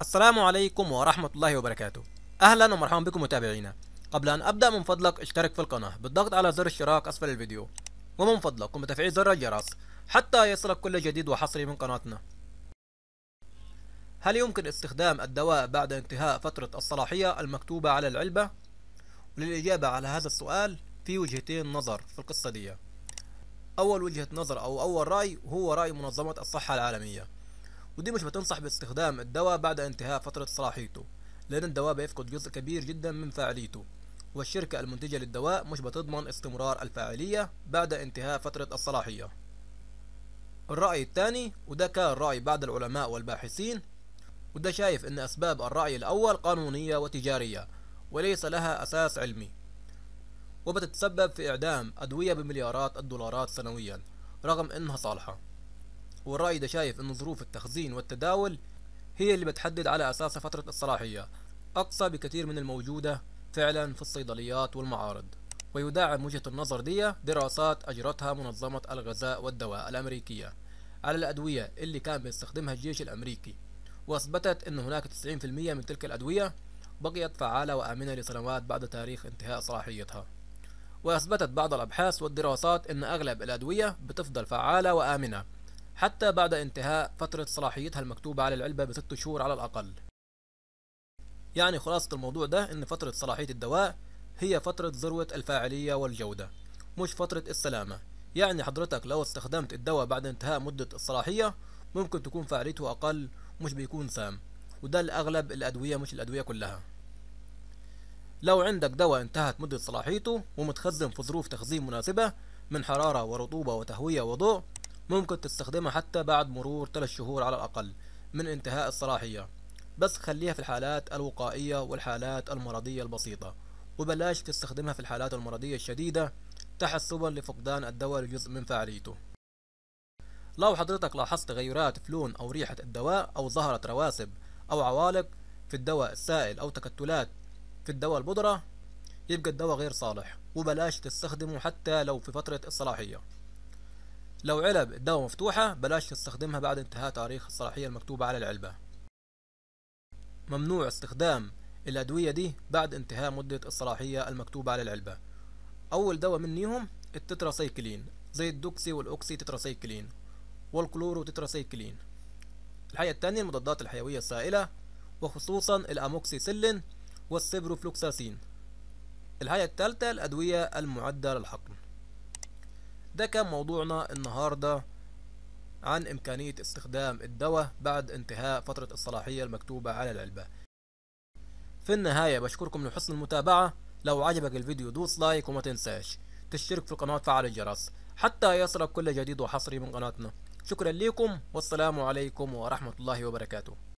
السلام عليكم ورحمة الله وبركاته أهلا ومرحبا بكم متابعينا قبل أن أبدأ من فضلك اشترك في القناة بالضغط على زر الاشتراك أسفل الفيديو ومن فضلك قم بتفعيل زر الجرس حتى يصلك كل جديد وحصري من قناتنا هل يمكن استخدام الدواء بعد انتهاء فترة الصلاحية المكتوبة على العلبة؟ وللإجابة على هذا السؤال في وجهتين نظر في القصة دي أول وجهة نظر أو أول رأي هو رأي منظمة الصحة العالمية ودي مش بتنصح باستخدام الدواء بعد انتهاء فترة صلاحيته لأن الدواء بيفقد جزء كبير جدا من فاعليته والشركة المنتجة للدواء مش بتضمن استمرار الفاعلية بعد انتهاء فترة الصلاحية الرأي الثاني وده كان رأي بعض العلماء والباحثين وده شايف ان أسباب الرأي الأول قانونية وتجارية وليس لها أساس علمي وبتتسبب في إعدام أدوية بمليارات الدولارات سنويا رغم انها صالحة والرأي ده شايف إن ظروف التخزين والتداول هي اللي بتحدد على أساسها فترة الصلاحية أقصى بكثير من الموجودة فعلا في الصيدليات والمعارض ويدعم وجهة النظر دي دراسات أجرتها منظمة الغذاء والدواء الأمريكية على الأدوية اللي كان بيستخدمها الجيش الأمريكي وأثبتت أن هناك 90% من تلك الأدوية بقيت فعالة وآمنة لسنوات بعد تاريخ انتهاء صلاحيتها وأثبتت بعض الأبحاث والدراسات أن أغلب الأدوية بتفضل فعالة وآمنة حتى بعد انتهاء فترة صلاحيتها المكتوبة على العلبة بست شهور على الأقل يعني خلاصة الموضوع ده إن فترة صلاحية الدواء هي فترة ذروة الفاعلية والجودة مش فترة السلامة يعني حضرتك لو استخدمت الدواء بعد انتهاء مدة الصلاحية ممكن تكون فاعليته أقل مش بيكون سام وده لأغلب الأدوية مش الأدوية كلها لو عندك دواء انتهت مدة صلاحيته ومتخزن في ظروف تخزين مناسبة من حرارة ورطوبة وتهوية وضوء ممكن تستخدمها حتى بعد مرور 3 شهور على الأقل من انتهاء الصلاحية بس خليها في الحالات الوقائية والحالات المرضية البسيطة وبلاش تستخدمها في الحالات المرضية الشديدة تحسبا لفقدان الدواء لجزء من فعاليته لو حضرتك لاحظت تغيرات في لون أو ريحة الدواء أو ظهرت رواسب أو عوالق في الدواء السائل أو تكتلات في الدواء البودرة يبقى الدواء غير صالح وبلاش تستخدمه حتى لو في فترة الصلاحية لو علب الدواء مفتوحة بلاش تستخدمها بعد انتهاء تاريخ الصلاحية المكتوبة على العلبة ممنوع استخدام الأدوية دي بعد انتهاء مدة الصلاحية المكتوبة على العلبة أول دواء منيهم التتراسيكلين زي الدوكسي والأوكسي تتراسيكلين والكلورو تتراسيكلين الحاجة التانية المضادات الحيوية السائلة وخصوصا الأموكسي سيلين والسيبروفلوكساسين الحاجة التالتة الأدوية المعدة للحقن ده كان موضوعنا النهاردة عن إمكانية استخدام الدواء بعد انتهاء فترة الصلاحية المكتوبة على العلبة في النهاية بشكركم لحسن المتابعة لو عجبك الفيديو دوس لايك وما تنساش تشترك في القناة وتفعل الجرس حتى يصلك كل جديد وحصري من قناتنا شكرا لكم والسلام عليكم ورحمة الله وبركاته